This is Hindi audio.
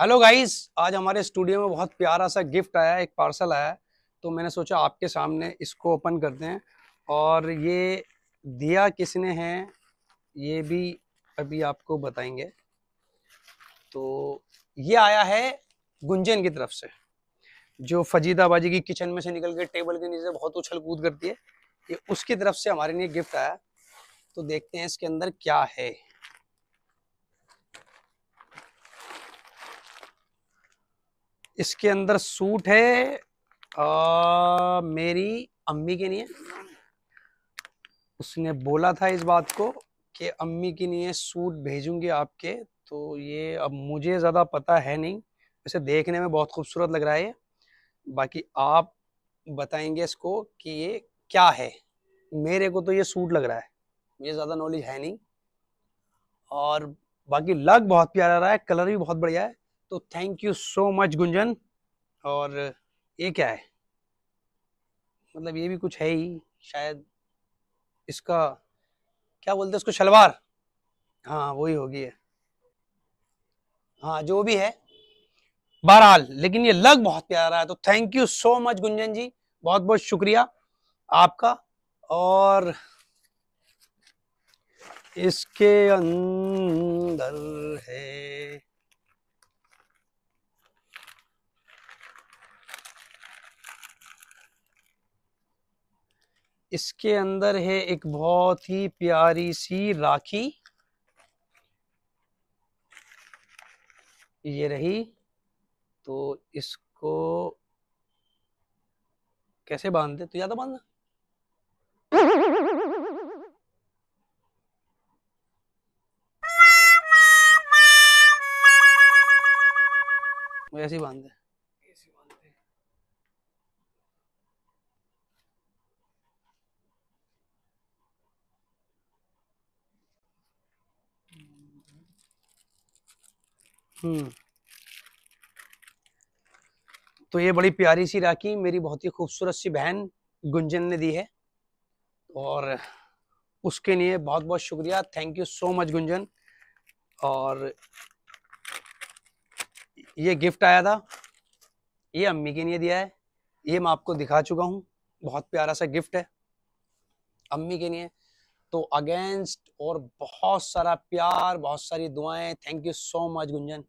हेलो गाइस आज हमारे स्टूडियो में बहुत प्यारा सा गिफ्ट आया एक पार्सल आया तो मैंने सोचा आपके सामने इसको ओपन करते हैं और ये दिया किसने है ये भी अभी आपको बताएंगे तो ये आया है गुंजन की तरफ से जो फजीदाबाजी की किचन में से निकल के टेबल के नीचे बहुत उछल कूद करती है ये उसकी तरफ से हमारे लिए गिफ्ट आया तो देखते हैं इसके अंदर क्या है इसके अंदर सूट है आ, मेरी अम्मी के लिए उसने बोला था इस बात को कि अम्मी के लिए सूट भेजूंगी आपके तो ये अब मुझे ज़्यादा पता है नहीं वैसे देखने में बहुत खूबसूरत लग रहा है बाकी आप बताएंगे इसको कि ये क्या है मेरे को तो ये सूट लग रहा है मुझे ज़्यादा नॉलेज है नहीं और बाकी लग बहुत प्यारा रहा है कलर भी बहुत बढ़िया है तो thank you so much Gunjan और ये क्या है मतलब ये भी कुछ है ही शायद इसका क्या बोलते हैं इसको शलवार हाँ वही होगी है हाँ जो भी है बहरहाल लेकिन ये लग बहुत प्यारा है तो thank you so much Gunjan ji बहुत बहुत शुक्रिया आपका और इसके अंदर है इसके अंदर है एक बहुत ही प्यारी सी राखी ये रही तो इसको कैसे बांधते तो ज्यादा बांधना ऐसे ही बांधते हम्म। तो ये बड़ी प्यारी सी राखी मेरी बहुत ही खूबसूरत सी बहन गुंजन ने दी है और उसके लिए बहुत बहुत शुक्रिया thank you so much Gunjan और ये गिफ्ट आया था ये अम्मी के लिए दिया है ये मैं आपको दिखा चुका हूँ बहुत प्यारा सा गिफ्ट है अम्मी के लिए तो अगेंस्ट और बहुत सारा प्यार बहुत सारी दुआएं thank you so much Gunjan